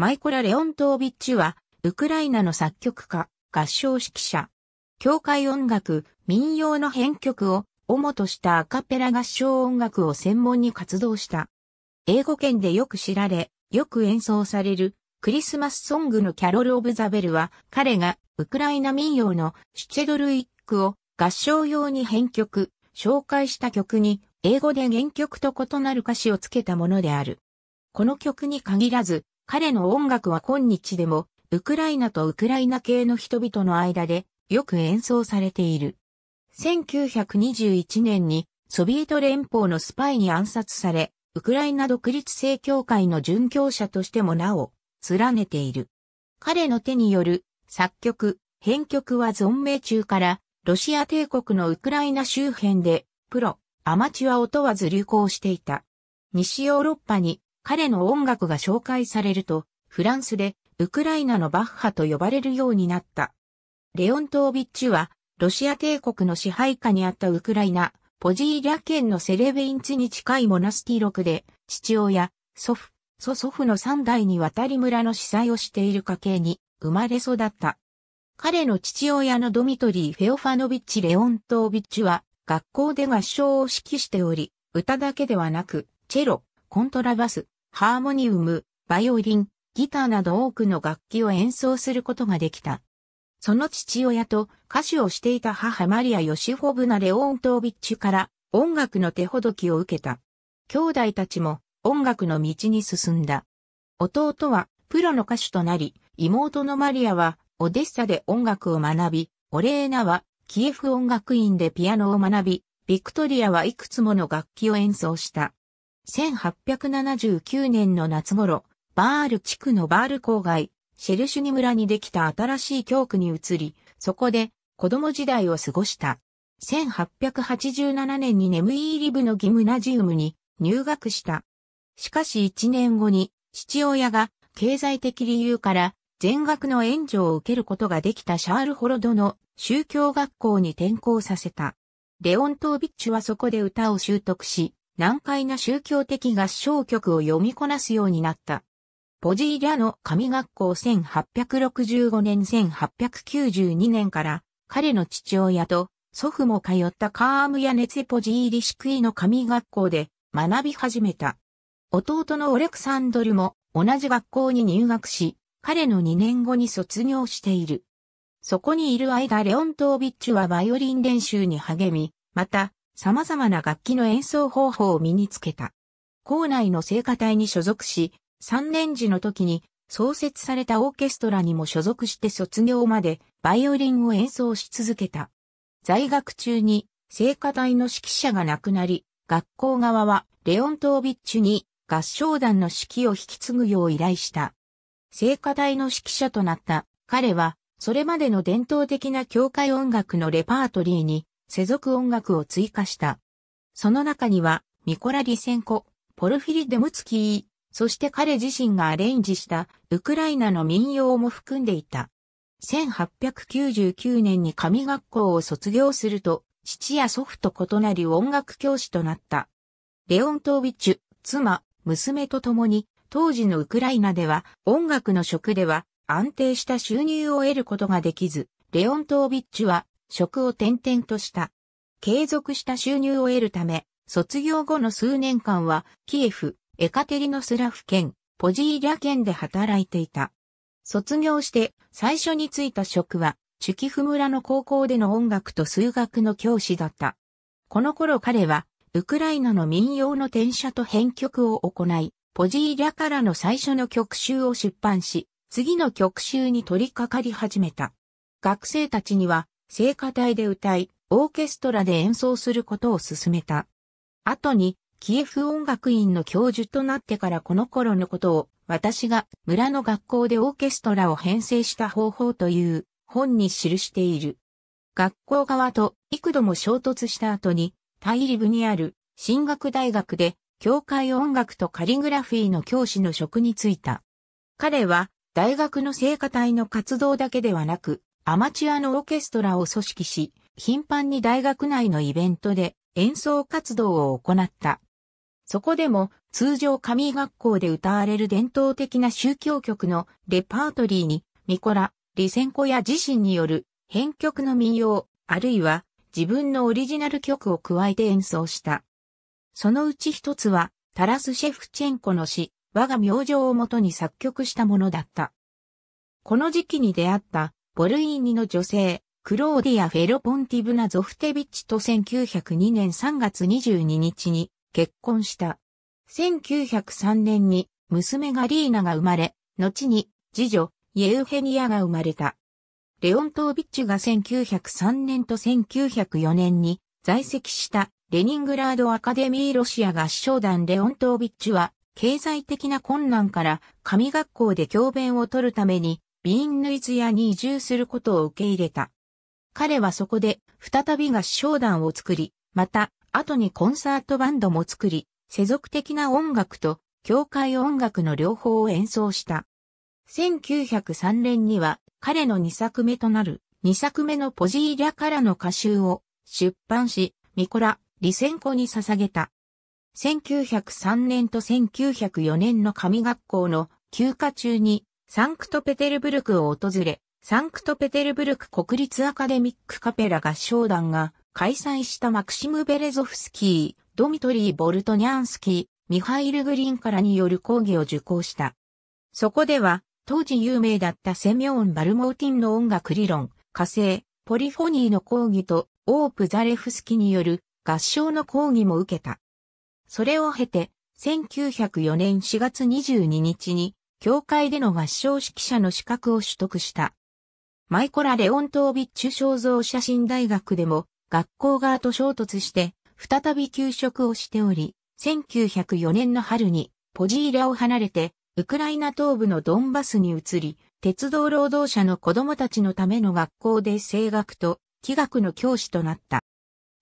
マイコラ・レオントービッチは、ウクライナの作曲家、合唱指揮者。教会音楽、民謡の編曲を、主としたアカペラ合唱音楽を専門に活動した。英語圏でよく知られ、よく演奏される、クリスマスソングのキャロル・オブ・ザ・ベルは、彼が、ウクライナ民謡のシチェドルイックを合唱用に編曲、紹介した曲に、英語で原曲と異なる歌詞をつけたものである。この曲に限らず、彼の音楽は今日でも、ウクライナとウクライナ系の人々の間でよく演奏されている。1921年にソビエト連邦のスパイに暗殺され、ウクライナ独立正教会の殉教者としてもなお、連ねている。彼の手による作曲、編曲は存命中から、ロシア帝国のウクライナ周辺で、プロ、アマチュアを問わず流行していた。西ヨーロッパに彼の音楽が紹介されると、フランスでウクライナのバッハと呼ばれるようになった。レオントービッチは、ロシア帝国の支配下にあったウクライナ、ポジーリャ県のセレベインツに近いモナスティロクで、父親、祖父、祖祖父の三代にわたり村の司祭をしている家系に生まれ育った。彼の父親のドミトリー・フェオファノビッチ・レオントービッチは、学校で合唱を指揮しており、歌だけではなく、チェロ、コントラバス、ハーモニウム、バイオリン、ギターなど多くの楽器を演奏することができた。その父親と歌手をしていた母マリア・ヨシフォブナ・レオントービッチから音楽の手ほどきを受けた。兄弟たちも音楽の道に進んだ。弟はプロの歌手となり、妹のマリアはオデッサで音楽を学び、オレーナはキエフ音楽院でピアノを学び、ビクトリアはいくつもの楽器を演奏した。1879年の夏頃、バール地区のバール郊外、シェルシュニ村にできた新しい教区に移り、そこで子供時代を過ごした。1887年にネムイーリブのギムナジウムに入学した。しかし1年後に父親が経済的理由から全額の援助を受けることができたシャール・ホロドの宗教学校に転校させた。レオン・トービッチはそこで歌を習得し、難解な宗教的合唱曲を読みこなすようになった。ポジーリャの神学校1865年1892年から彼の父親と祖父も通ったカームやネツポジーリシクイの神学校で学び始めた。弟のオレクサンドルも同じ学校に入学し、彼の2年後に卒業している。そこにいる間レオントービッチはバイオリン練習に励み、また様々な楽器の演奏方法を身につけた。校内の聖歌隊に所属し、3年時の時に創設されたオーケストラにも所属して卒業までバイオリンを演奏し続けた。在学中に聖歌隊の指揮者が亡くなり、学校側はレオントービッチュに合唱団の指揮を引き継ぐよう依頼した。聖歌隊の指揮者となった彼は、それまでの伝統的な教会音楽のレパートリーに世俗音楽を追加した。その中には、ミコラ・リセンコ、ポルフィリ・デムツキー、そして彼自身がアレンジしたウクライナの民謡も含んでいた。1899年に神学校を卒業すると、父や祖父と異なり音楽教師となった。レオントービチュ、妻、娘と共に、当時のウクライナでは音楽の職では安定した収入を得ることができず、レオントービッチは職を転々とした。継続した収入を得るため、卒業後の数年間は、キエフ、エカテリノスラフ県、ポジーリャ県で働いていた。卒業して最初に就いた職は、チュキフ村の高校での音楽と数学の教師だった。この頃彼は、ウクライナの民謡の転写と編曲を行い、ポジーリャからの最初の曲集を出版し、次の曲集に取り掛かり始めた。学生たちには、聖歌隊で歌い、オーケストラで演奏することを勧めた。後に、キエフ音楽院の教授となってからこの頃のことを、私が村の学校でオーケストラを編成した方法という本に記している。学校側と幾度も衝突した後に、大陸にある進学大学で、教会音楽とカリグラフィーの教師の職に就いた。彼は、大学の聖歌隊の活動だけではなく、アマチュアのオーケストラを組織し、頻繁に大学内のイベントで演奏活動を行った。そこでも通常神学校で歌われる伝統的な宗教曲のレパートリーに、ミコラ、リセンコや自身による編曲の民謡、あるいは自分のオリジナル曲を加えて演奏した。そのうち一つは、タラス・シェフチェンコの詩、我が明星をもとに作曲したものだった。この時期に出会ったボルイーニの女性、クローディア・フェロポンティブナ・ゾフテビッチと1902年3月22日に結婚した。1903年に娘がリーナが生まれ、後に次女、イェウヘニアが生まれた。レオントービッチが1903年と1904年に在籍したレニングラードアカデミーロシア合唱団レオントービッチは経済的な困難から神学校で教鞭を取るためにビーンヌイツヤに移住することを受け入れた。彼はそこで再び合唱団を作り、また後にコンサートバンドも作り、世俗的な音楽と教会音楽の両方を演奏した。1903年には彼の2作目となる2作目のポジーリャからの歌集を出版し、ミコラ・リセンコに捧げた。1903年と1904年の神学校の休暇中にサンクトペテルブルクを訪れ、サンクトペテルブルク国立アカデミックカペラ合唱団が開催したマクシム・ベレゾフスキー、ドミトリー・ボルトニャンスキー、ミハイル・グリーンからによる講義を受講した。そこでは、当時有名だったセミオン・バルモーティンの音楽理論、火星、ポリフォニーの講義と、オープ・ザレフスキによる合唱の講義も受けた。それを経て、1904年4月22日に教会での合唱指揮者の資格を取得した。マイコラ・レオントービッチュ肖像写真大学でも学校側と衝突して再び休職をしており、1904年の春にポジーラを離れてウクライナ東部のドンバスに移り、鉄道労働者の子供たちのための学校で声楽と器楽の教師となった。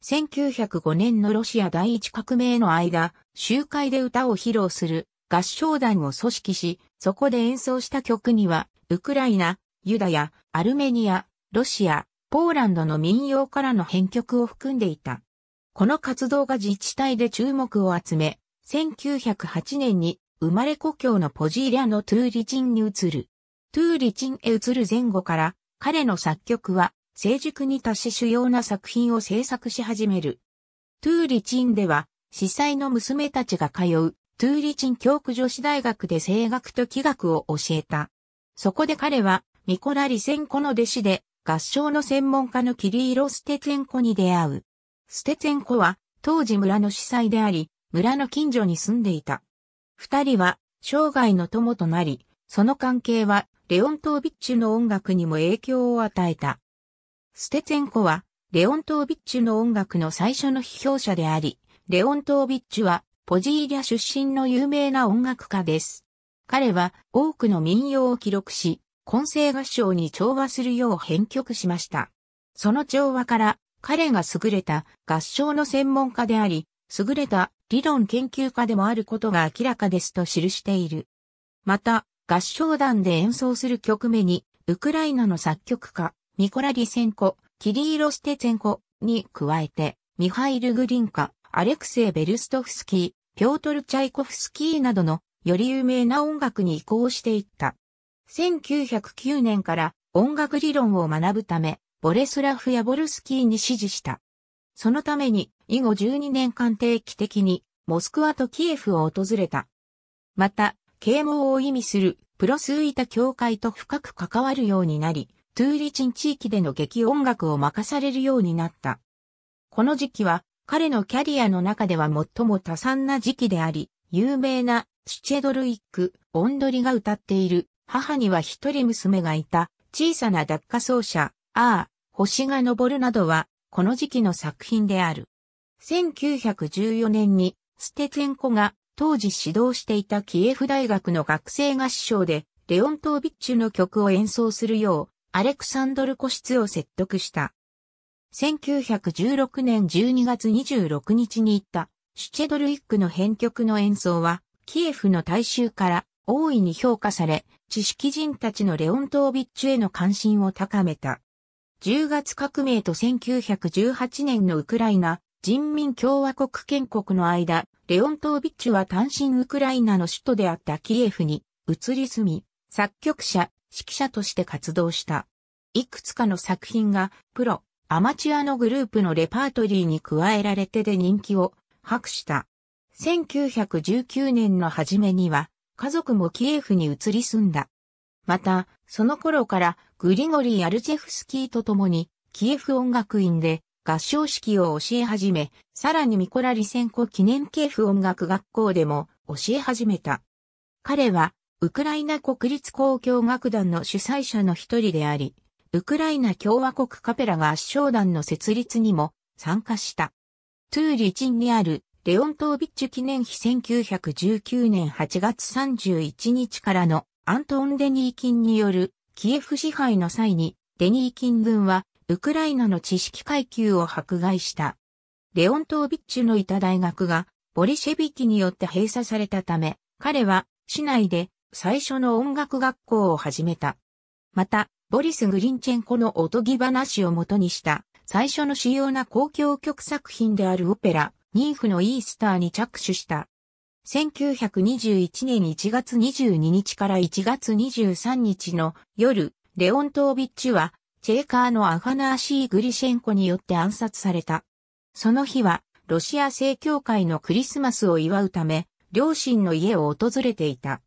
1905年のロシア第一革命の間、集会で歌を披露する合唱団を組織し、そこで演奏した曲には、ウクライナ、ユダヤ、アルメニア、ロシア、ポーランドの民謡からの編曲を含んでいた。この活動が自治体で注目を集め、1908年に生まれ故郷のポジーリャのトゥーリチンに移る。トゥーリチンへ移る前後から、彼の作曲は成熟に達し主要な作品を制作し始める。トゥーリチンでは、司祭の娘たちが通うトゥーリチン教区女子大学で声楽と器楽を教えた。そこで彼は、ミコラ・リセンコの弟子で、合唱の専門家のキリーロ・ステツェンコに出会う。ステツェンコは、当時村の司祭であり、村の近所に住んでいた。二人は、生涯の友となり、その関係は、レオントービッチュの音楽にも影響を与えた。ステツェンコは、レオントービッチュの音楽の最初の批評者であり、レオントービッチュは、ポジーリャ出身の有名な音楽家です。彼は多くの民謡を記録し、混声合唱に調和するよう編曲しました。その調和から彼が優れた合唱の専門家であり、優れた理論研究家でもあることが明らかですと記している。また、合唱団で演奏する曲目に、ウクライナの作曲家、ミコラリセンコ、キリーロステツェンコに加えて、ミハイル・グリンカ、アレクセイ・ベルストフスキー、ピョートル・チャイコフスキーなどのより有名な音楽に移行していった。1909年から音楽理論を学ぶため、ボレスラフ・やボルスキーに指示した。そのために、以後12年間定期的に、モスクワとキエフを訪れた。また、啓蒙を意味するプロスイタ教会と深く関わるようになり、トゥーリチン地域での劇音楽を任されるようになった。この時期は彼のキャリアの中では最も多産な時期であり、有名なスチェドルイック、オンドリが歌っている、母には一人娘がいた、小さな脱下奏者、ああ、星が昇るなどは、この時期の作品である。1914年に、ステツェンコが当時指導していたキエフ大学の学生合唱で、レオントービッチュの曲を演奏するよう、アレクサンドル・コシツを説得した。1916年12月26日に行ったシュチェドルイックの編曲の演奏は、キエフの大衆から大いに評価され、知識人たちのレオントービッチへの関心を高めた。10月革命と1918年のウクライナ人民共和国建国の間、レオントービッチは単身ウクライナの首都であったキエフに移り住み、作曲者、指揮者として活動した。いくつかの作品がプロ、アマチュアのグループのレパートリーに加えられてで人気を博した。1919年の初めには、家族もキエフに移り住んだ。また、その頃からグリゴリー・アルチェフスキーと共に、キエフ音楽院で合唱式を教え始め、さらにミコラリセンコ記念キエフ音楽学校でも教え始めた。彼は、ウクライナ国立交響楽団の主催者の一人であり、ウクライナ共和国カペラが圧勝団の設立にも参加した。トゥーリチンにあるレオントービッチュ記念碑1919年8月31日からのアントン・デニーキンによるキエフ支配の際にデニーキン軍はウクライナの知識階級を迫害した。レオントービッチュのいた大学がボリシェビキによって閉鎖されたため彼は市内で最初の音楽学校を始めた。また、ボリス・グリンチェンコのおとぎ話をもとにした最初の主要な公共曲作品であるオペラ、ニーフのイースターに着手した。1921年1月22日から1月23日の夜、レオントービッチは、チェーカーのアファナーシー・グリシェンコによって暗殺された。その日は、ロシア正教会のクリスマスを祝うため、両親の家を訪れていた。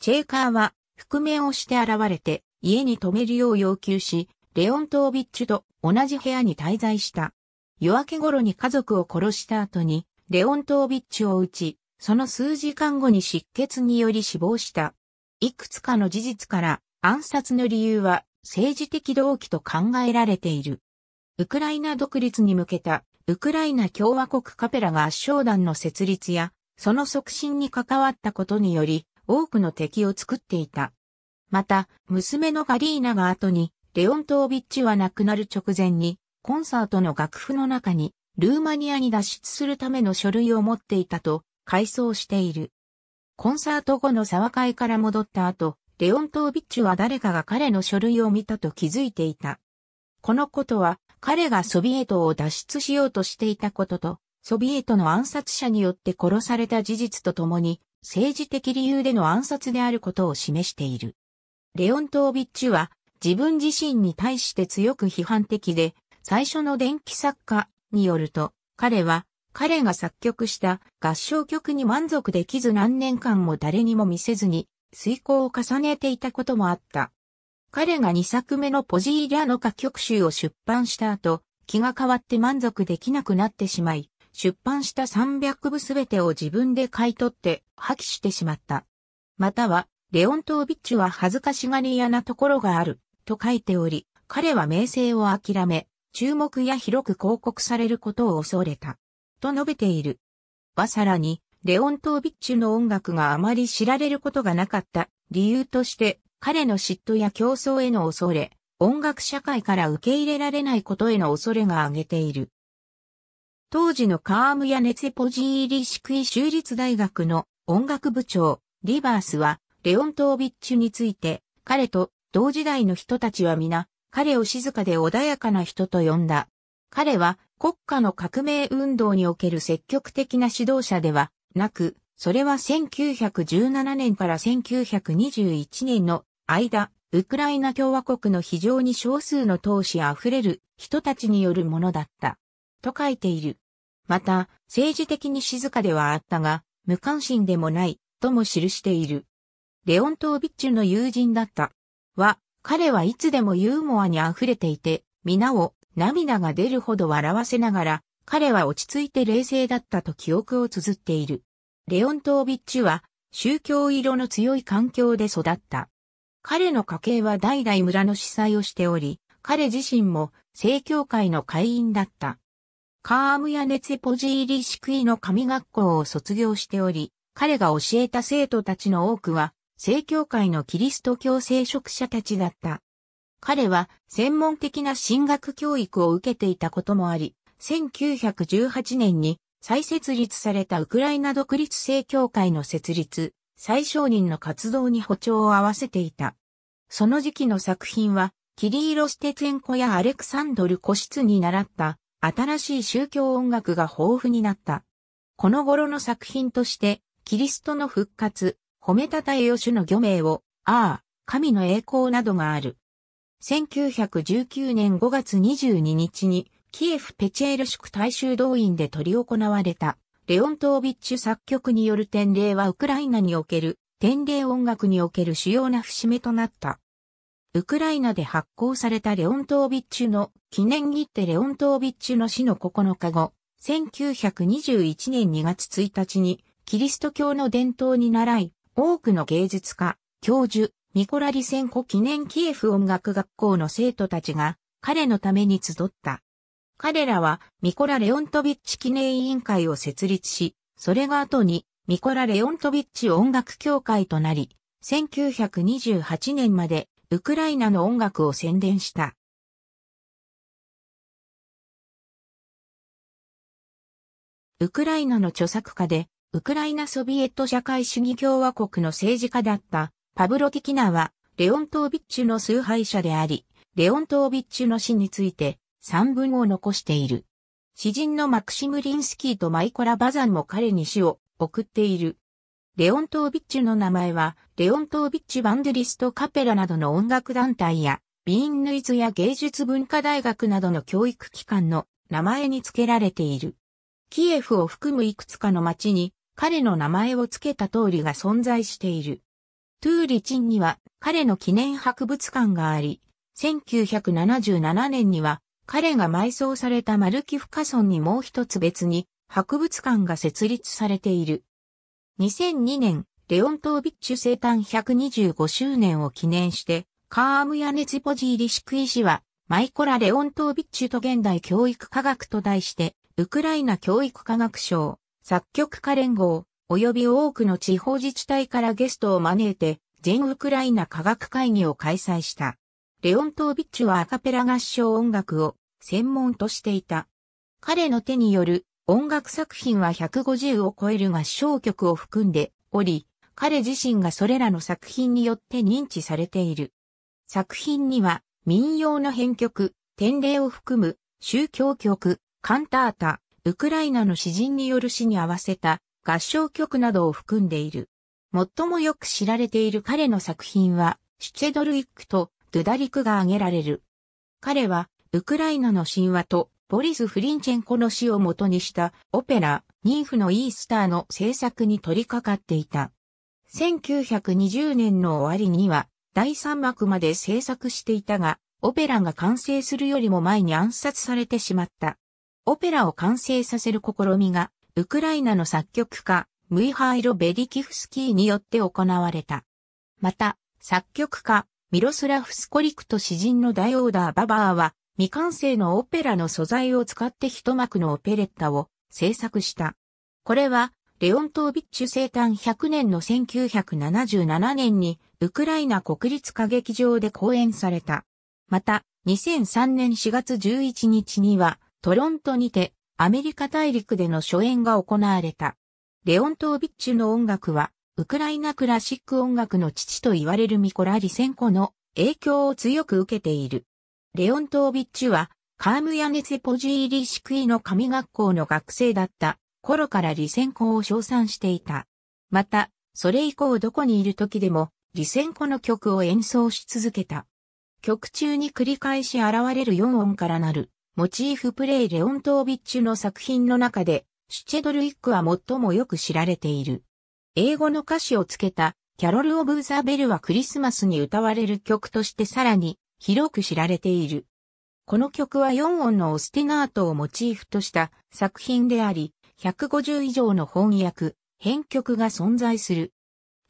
チェーカーは、覆面をして現れて、家に泊めるよう要求し、レオントービッチュと同じ部屋に滞在した。夜明け頃に家族を殺した後に、レオントービッチュを撃ち、その数時間後に失血により死亡した。いくつかの事実から暗殺の理由は政治的動機と考えられている。ウクライナ独立に向けたウクライナ共和国カペラが圧勝団の設立やその促進に関わったことにより多くの敵を作っていた。また、娘のガリーナが後に、レオントービッチは亡くなる直前に、コンサートの楽譜の中に、ルーマニアに脱出するための書類を持っていたと、回想している。コンサート後の沢会から戻った後、レオントービッチは誰かが彼の書類を見たと気づいていた。このことは、彼がソビエトを脱出しようとしていたことと、ソビエトの暗殺者によって殺された事実とともに、政治的理由での暗殺であることを示している。レオントービッチは自分自身に対して強く批判的で、最初の電気作家によると、彼は彼が作曲した合唱曲に満足できず何年間も誰にも見せずに遂行を重ねていたこともあった。彼が2作目のポジーリアの歌曲集を出版した後、気が変わって満足できなくなってしまい、出版した300部すべてを自分で買い取って破棄してしまった。またはレオントービッチは恥ずかしがり屋なところがある、と書いており、彼は名声を諦め、注目や広く広告されることを恐れた、と述べている。はさらに、レオントービッチの音楽があまり知られることがなかった理由として、彼の嫉妬や競争への恐れ、音楽社会から受け入れられないことへの恐れが挙げている。当時のカームやネツェポジーリシクイ州立大学の音楽部長、リバースはレオントービッチュについて、彼と同時代の人たちは皆、彼を静かで穏やかな人と呼んだ。彼は国家の革命運動における積極的な指導者ではなく、それは1917年から1921年の間、ウクライナ共和国の非常に少数の闘志あふれる人たちによるものだった。と書いている。また、政治的に静かではあったが、無関心でもない、とも記している。レオントービッチュの友人だった。は、彼はいつでもユーモアに溢れていて、皆を涙が出るほど笑わせながら、彼は落ち着いて冷静だったと記憶を綴っている。レオントービッチュは、宗教色の強い環境で育った。彼の家系は代々村の司祭をしており、彼自身も正教会の会員だった。カームやネツポジーリシクイの神学校を卒業しており、彼が教えた生徒たちの多くは正教会のキリスト教聖職者たちだった。彼は専門的な進学教育を受けていたこともあり、1918年に再設立されたウクライナ独立正教会の設立、最小人の活動に歩調を合わせていた。その時期の作品は、キリーロ・ステツェンコやアレクサンドル・個室に習った新しい宗教音楽が豊富になった。この頃の作品として、キリストの復活、褒めたたえよ主の漁名を、ああ、神の栄光などがある。1919年5月22日に、キエフ・ペチェール宿大衆動員で執り行われた、レオントービッチュ作曲による典礼はウクライナにおける、典礼音楽における主要な節目となった。ウクライナで発行されたレオントービッチュの記念切手レオントービッチュの死の9日後、1921年2月1日にキリスト教の伝統に習い、多くの芸術家、教授、ミコラリセンコ記念キエフ音楽学校の生徒たちが彼のために集った。彼らはミコラ・レオントビッチ記念委員会を設立し、それが後にミコラ・レオントビッチ音楽協会となり、1928年までウクライナの音楽を宣伝した。ウクライナの著作家でウクライナソビエト社会主義共和国の政治家だったパブロ・ティキナは、レオントービッチュの崇拝者であり、レオントービッチュの死について、三文を残している。詩人のマクシムリンスキーとマイコラ・バザンも彼に死を送っている。レオントービッチュの名前は、レオントービッチュ・バンデリスト・カペラなどの音楽団体や、ビーンヌイズや芸術文化大学などの教育機関の名前に付けられている。キエフを含むいくつかの町に彼の名前を付けた通りが存在している。トゥーリチンには彼の記念博物館があり、1977年には彼が埋葬されたマルキフカ村にもう一つ別に博物館が設立されている。2002年、レオントービッチュ生誕125周年を記念して、カームヤネツポジーリシク医師は、マイコラ・レオントービッチュと現代教育科学と題して、ウクライナ教育科学賞、作曲家連合、及び多くの地方自治体からゲストを招いて、全ウクライナ科学会議を開催した。レオントービッチはアカペラ合唱音楽を専門としていた。彼の手による音楽作品は150を超える合唱曲を含んでおり、彼自身がそれらの作品によって認知されている。作品には民謡の編曲、典礼を含む宗教曲、カンタータ、ウクライナの詩人による詩に合わせた合唱曲などを含んでいる。最もよく知られている彼の作品は、シュチェドルイックとドゥダリクが挙げられる。彼は、ウクライナの神話とボリス・フリンチェンコの詩を元にしたオペラ、ニンフのイースターの制作に取り掛かっていた。1920年の終わりには、第三幕まで制作していたが、オペラが完成するよりも前に暗殺されてしまった。オペラを完成させる試みが、ウクライナの作曲家、ムイハイロ・ベリキフスキーによって行われた。また、作曲家、ミロスラフ・スコリクと詩人のダイオーダー・ババアは、未完成のオペラの素材を使って一幕のオペレッタを制作した。これは、レオントービッチュ生誕100年の1977年に、ウクライナ国立歌劇場で公演された。また、2003年4月11日には、トロントにて、アメリカ大陸での初演が行われた。レオントービッチュの音楽は、ウクライナクラシック音楽の父と言われるミコラ・リセンコの影響を強く受けている。レオントービッチュは、カームヤネツェポジーリシクイの神学校の学生だった頃からリセンコを称賛していた。また、それ以降どこにいる時でも、リセンコの曲を演奏し続けた。曲中に繰り返し現れる4音からなるモチーフプレイレオントービッチュの作品の中で、シュチェドルイックは最もよく知られている。英語の歌詞をつけた、キャロル・オブ・ザ・ベルはクリスマスに歌われる曲としてさらに広く知られている。この曲は4音のオスティナートをモチーフとした作品であり、150以上の翻訳、編曲が存在する。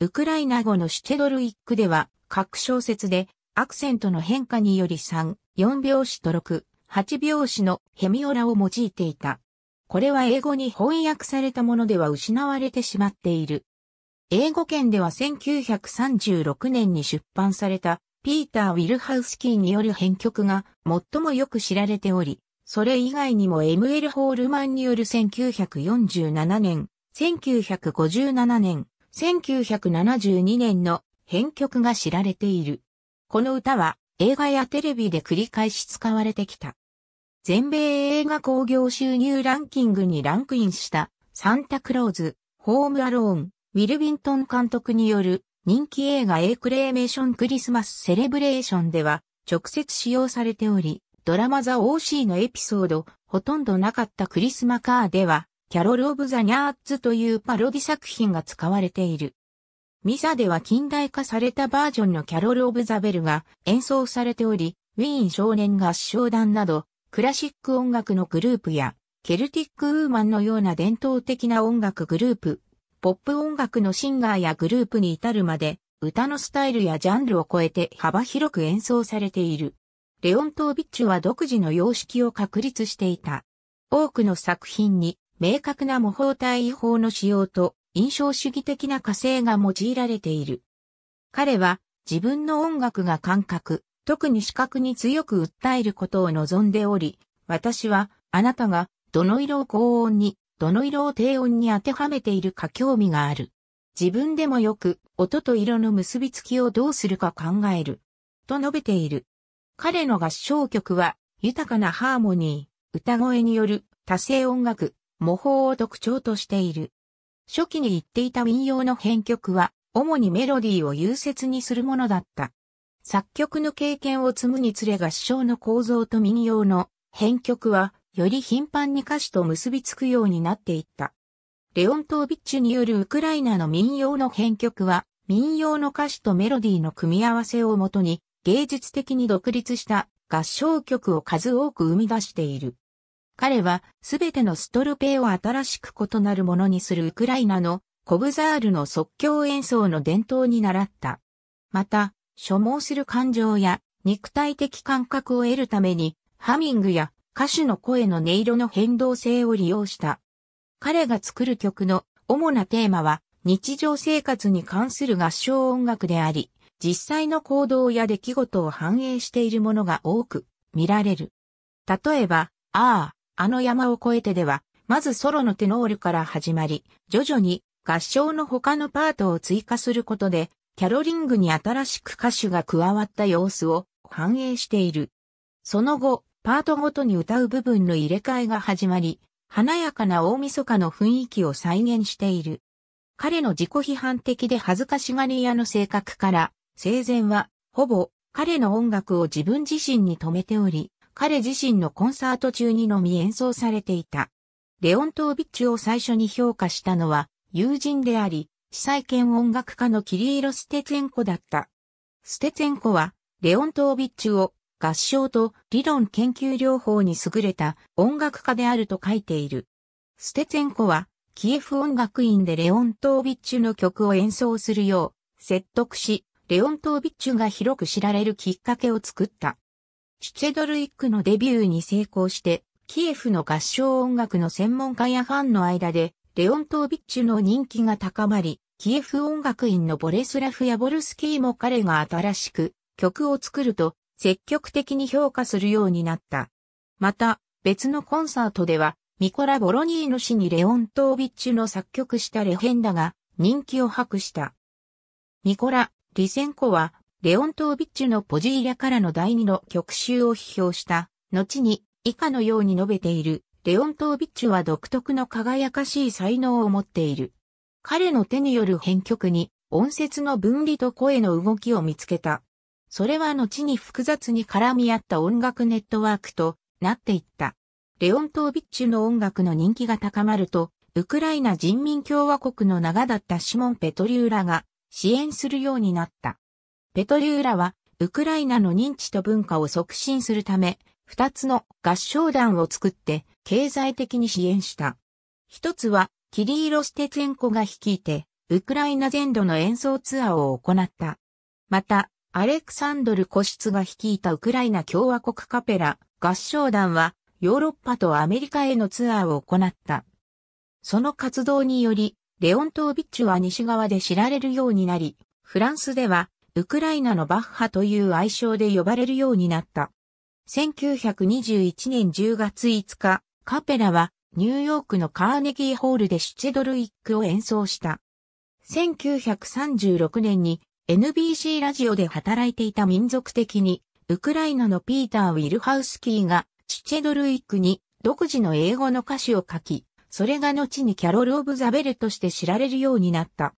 ウクライナ語のシュチェドルイックでは、各小節でアクセントの変化により3、4拍子と6、八拍子のヘミオラを用いていた。これは英語に翻訳されたものでは失われてしまっている。英語圏では1936年に出版されたピーター・ウィルハウスキーによる編曲が最もよく知られており、それ以外にも ML ホールマンによる1947年、1957年、1972年の編曲が知られている。この歌は映画やテレビで繰り返し使われてきた。全米映画興行収入ランキングにランクインしたサンタクローズ、ホームアローン、ウィルビントン監督による人気映画エイクレーメーションクリスマスセレブレーションでは直接使用されており、ドラマザオーシーのエピソード、ほとんどなかったクリスマカーでは、キャロル・オブ・ザ・ニャーズというパロディ作品が使われている。ミサでは近代化されたバージョンのキャロル・オブ・ザ・ベルが演奏されており、ウィーン少年合唱団などクラシック音楽のグループや、ケルティックウーマンのような伝統的な音楽グループ、ポップ音楽のシンガーやグループに至るまで、歌のスタイルやジャンルを超えて幅広く演奏されている。レオン・トービッチュは独自の様式を確立していた。多くの作品に明確な模倣体違法の使用と印象主義的な火星が用いられている。彼は自分の音楽が感覚、特に視覚に強く訴えることを望んでおり、私は、あなたが、どの色を高音に、どの色を低音に当てはめているか興味がある。自分でもよく、音と色の結びつきをどうするか考える。と述べている。彼の合唱曲は、豊かなハーモニー、歌声による多声音楽、模倣を特徴としている。初期に言っていた民謡の編曲は、主にメロディーを優説にするものだった。作曲の経験を積むにつれ合唱の構造と民謡の編曲は、より頻繁に歌詞と結びつくようになっていった。レオントービッチによるウクライナの民謡の編曲は、民謡の歌詞とメロディーの組み合わせをもとに、芸術的に独立した合唱曲を数多く生み出している。彼はすべてのストルペを新しく異なるものにするウクライナのコブザールの即興演奏の伝統に習った。また、所望する感情や肉体的感覚を得るために、ハミングや歌手の声の音色の変動性を利用した。彼が作る曲の主なテーマは日常生活に関する合唱音楽であり、実際の行動や出来事を反映しているものが多く見られる。例えば、ああ、あの山を越えてでは、まずソロのテノールから始まり、徐々に合唱の他のパートを追加することで、キャロリングに新しく歌手が加わった様子を反映している。その後、パートごとに歌う部分の入れ替えが始まり、華やかな大晦日の雰囲気を再現している。彼の自己批判的で恥ずかしがり屋の性格から、生前は、ほぼ、彼の音楽を自分自身に止めており、彼自身のコンサート中にのみ演奏されていた。レオントービッチを最初に評価したのは、友人であり、裁権音楽家のキリーロ・ステツェンコだった。ステツェンコは、レオントービッチを合唱と理論研究療法に優れた音楽家であると書いている。ステツェンコは、キエフ音楽院でレオントービッチの曲を演奏するよう説得し、レオントービッチが広く知られるきっかけを作った。シュチェドルイックのデビューに成功して、キエフの合唱音楽の専門家やファンの間で、レオントービッチの人気が高まり、キエフ音楽院のボレスラフ・ヤボルスキーも彼が新しく曲を作ると積極的に評価するようになった。また、別のコンサートでは、ミコラ・ボロニーノ氏にレオン・トービッチュの作曲したレヘンダが人気を博した。ミコラ・リセンコは、レオン・トービッチュのポジーリャからの第二の曲集を批評した、後に以下のように述べている、レオン・トービッチュは独特の輝かしい才能を持っている。彼の手による編曲に、音節の分離と声の動きを見つけた。それは後に複雑に絡み合った音楽ネットワークとなっていった。レオン・トービッチュの音楽の人気が高まると、ウクライナ人民共和国の長だったシモン・ペトリューラが支援するようになった。ペトリューラは、ウクライナの認知と文化を促進するため、二つの合唱団を作って経済的に支援した。一つはキリーロ・ステツェンコが率いて、ウクライナ全土の演奏ツアーを行った。また、アレクサンドル・コシツが率いたウクライナ共和国カペラ合唱団は、ヨーロッパとアメリカへのツアーを行った。その活動により、レオントービッチは西側で知られるようになり、フランスでは、ウクライナのバッハという愛称で呼ばれるようになった。1921年10月5日、カペラはニューヨークのカーネギーホールでシュチェドルイックを演奏した。1936年に NBC ラジオで働いていた民族的に、ウクライナのピーター・ウィルハウスキーがシュチェドルイックに独自の英語の歌詞を書き、それが後にキャロル・オブ・ザ・ベルとして知られるようになった。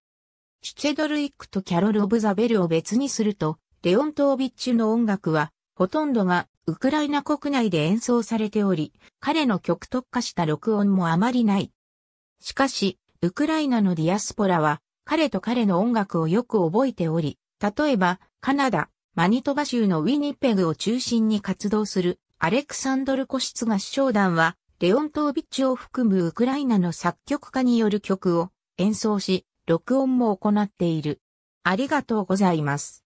シュチェドルイックとキャロル・オブ・ザ・ベルを別にすると、レオン・トービッチュの音楽は、ほとんどがウクライナ国内で演奏されており、彼の曲特化した録音もあまりない。しかし、ウクライナのディアスポラは、彼と彼の音楽をよく覚えており、例えば、カナダ、マニトバ州のウィニペグを中心に活動するアレクサンドル・コシツガ首相団は、レオントービッチを含むウクライナの作曲家による曲を演奏し、録音も行っている。ありがとうございます。